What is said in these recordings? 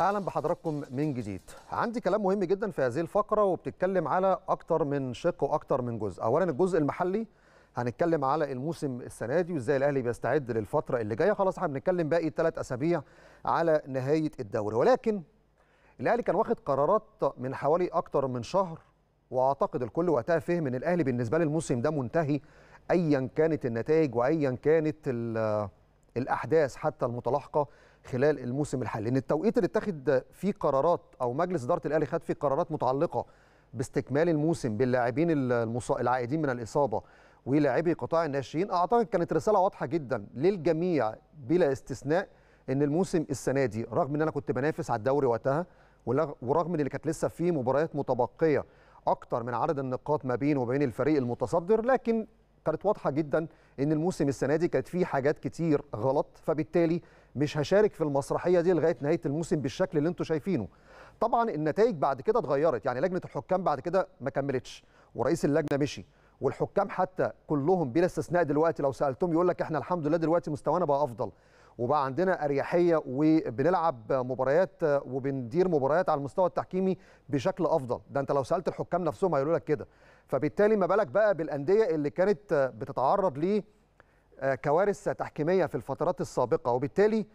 اهلا بحضراتكم من جديد عندي كلام مهم جدا في هذه الفقره وبتتكلم على اكتر من شق واكتر من جزء اولا الجزء المحلي هنتكلم على الموسم السنه دي وازاي الاهلي بيستعد للفتره اللي جايه خلاص احنا بنتكلم باقي ثلاث اسابيع على نهايه الدوري ولكن الاهلي كان واخد قرارات من حوالي اكتر من شهر واعتقد الكل وقتها فهم ان الاهلي بالنسبه للموسم ده منتهي ايا كانت النتائج وايا كانت الاحداث حتى المتلاحقه خلال الموسم الحالي ان التوقيت اللي اتخذ فيه قرارات او مجلس اداره الاهلي خد فيه قرارات متعلقه باستكمال الموسم باللاعبين العائدين من الاصابه ولاعبي قطاع الناشئين اعتقد كانت رساله واضحه جدا للجميع بلا استثناء ان الموسم السنه دي رغم ان انا كنت بنافس على الدوري وقتها ورغم ان اللي كانت لسه في مباريات متبقيه اكتر من عدد النقاط ما بين وبين الفريق المتصدر لكن كانت واضحه جدا ان الموسم السنه دي كانت فيه حاجات كتير غلط فبالتالي مش هشارك في المسرحيه دي لغايه نهايه الموسم بالشكل اللي انتم شايفينه طبعا النتائج بعد كده اتغيرت يعني لجنه الحكام بعد كده ما كملتش ورئيس اللجنه مشي والحكام حتى كلهم بلا استثناء دلوقتي لو سالتهم يقول لك احنا الحمد لله دلوقتي مستوانا بقى افضل وبقى عندنا اريحيه وبنلعب مباريات وبندير مباريات على المستوى التحكيمي بشكل افضل ده انت لو سالت الحكام نفسهم هيقولوا لك كده فبالتالي ما بالك بقى بالانديه اللي كانت بتتعرض ل آه، كوارث تحكيميه في الفترات السابقه وبالتالي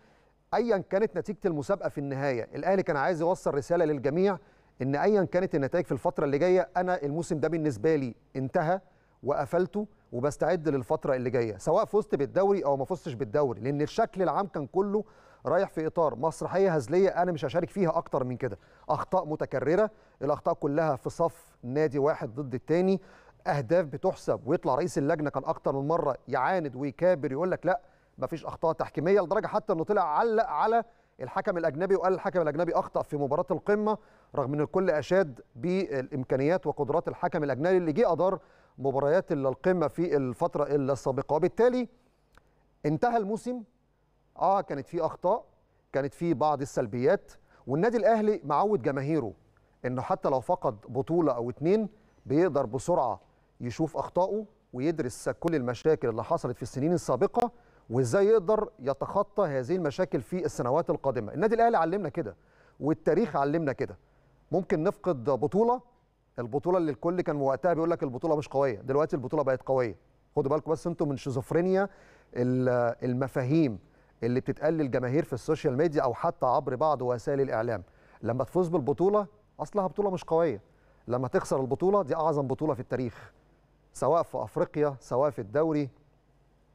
ايا كانت نتيجه المسابقه في النهايه الاهلي كان عايز يوصل رساله للجميع ان ايا كانت النتائج في الفتره اللي جايه انا الموسم ده بالنسبه لي انتهى وقفلته وبستعد للفتره اللي جايه سواء فزت بالدوري او ما فزتش بالدوري لان الشكل العام كان كله رايح في اطار مسرحيه هزليه انا مش هشارك فيها اكتر من كده اخطاء متكرره الاخطاء كلها في صف نادي واحد ضد الثاني اهداف بتحسب ويطلع رئيس اللجنه كان اكتر من مره يعاند ويكابر يقول لك لا مفيش اخطاء تحكيميه لدرجه حتى انه طلع علق على الحكم الاجنبي وقال الحكم الاجنبي اخطا في مباراه القمه رغم ان الكل اشاد بالامكانيات وقدرات الحكم الاجنبي اللي جه ادار مباريات القمه في الفتره السابقه وبالتالي انتهى الموسم اه كانت في اخطاء كانت في بعض السلبيات والنادي الاهلي معود جماهيره انه حتى لو فقد بطوله او اتنين بيقدر بسرعه يشوف اخطائه ويدرس كل المشاكل اللي حصلت في السنين السابقه وازاي يقدر يتخطى هذه المشاكل في السنوات القادمه النادي الاهلي علمنا كده والتاريخ علمنا كده ممكن نفقد بطوله البطوله اللي الكل كان وقتها بيقول لك البطوله مش قويه دلوقتي البطوله بقت قويه خدوا بالكم بس انتم من شيزوفرينيا المفاهيم اللي بتتقال للجماهير في السوشيال ميديا او حتى عبر بعض وسائل الاعلام لما تفوز بالبطوله اصلها بطوله مش قويه لما تخسر البطوله دي اعظم بطوله في التاريخ سواء في افريقيا سواء في الدوري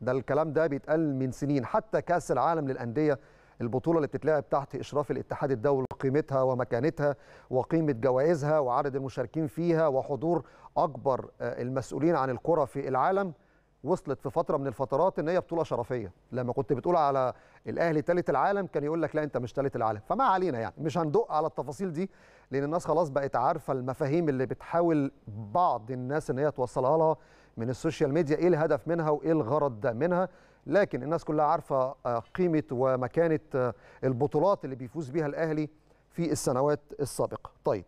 ده الكلام ده بيتقال من سنين حتى كاس العالم للانديه البطوله اللي بتتلعب تحت اشراف الاتحاد الدولي قيمتها ومكانتها وقيمه جوائزها وعدد المشاركين فيها وحضور اكبر آه، المسؤولين عن الكره في العالم وصلت في فتره من الفترات ان هي بطوله شرفيه لما كنت بتقول على الاهلي ثالث العالم كان يقول لك لا انت مش ثالث العالم فما علينا يعني مش هندق على التفاصيل دي لان الناس خلاص بقت عارفه المفاهيم اللي بتحاول بعض الناس ان هي توصلها لها من السوشيال ميديا ايه الهدف منها وايه الغرض منها لكن الناس كلها عارفه آه، قيمه ومكانه آه، البطولات اللي بيفوز بيها الاهلي في السنوات السابقه طيب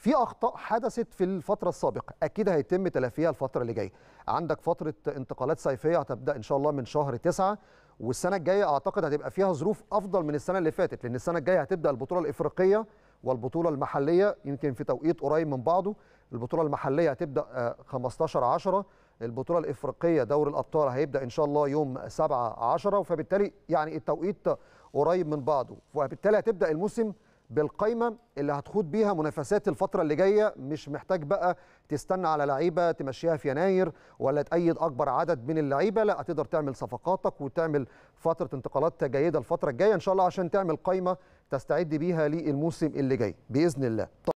في اخطاء حدثت في الفتره السابقه اكيد هيتم تلافيها الفتره اللي جايه عندك فتره انتقالات صيفيه هتبدا ان شاء الله من شهر تسعة والسنه الجايه اعتقد هتبقى فيها ظروف افضل من السنه اللي فاتت لان السنه الجايه هتبدا البطوله الافريقيه والبطوله المحليه يمكن في توقيت قريب من بعضه البطوله المحليه هتبدا 15 آه، 10 البطوله الافريقيه دوري الابطال هيبدا ان شاء الله يوم 7 10 فبالتالي يعني التوقيت قريب من بعضه وبالتالي هتبدا الموسم بالقايمه اللي هتخوض بيها منافسات الفتره اللي جايه مش محتاج بقى تستنى على لعيبه تمشيها في يناير ولا تأيد اكبر عدد من اللعيبه لا هتقدر تعمل صفقاتك وتعمل فتره انتقالات جيده الفتره الجايه ان شاء الله عشان تعمل قايمه تستعد بيها للموسم اللي جاي باذن الله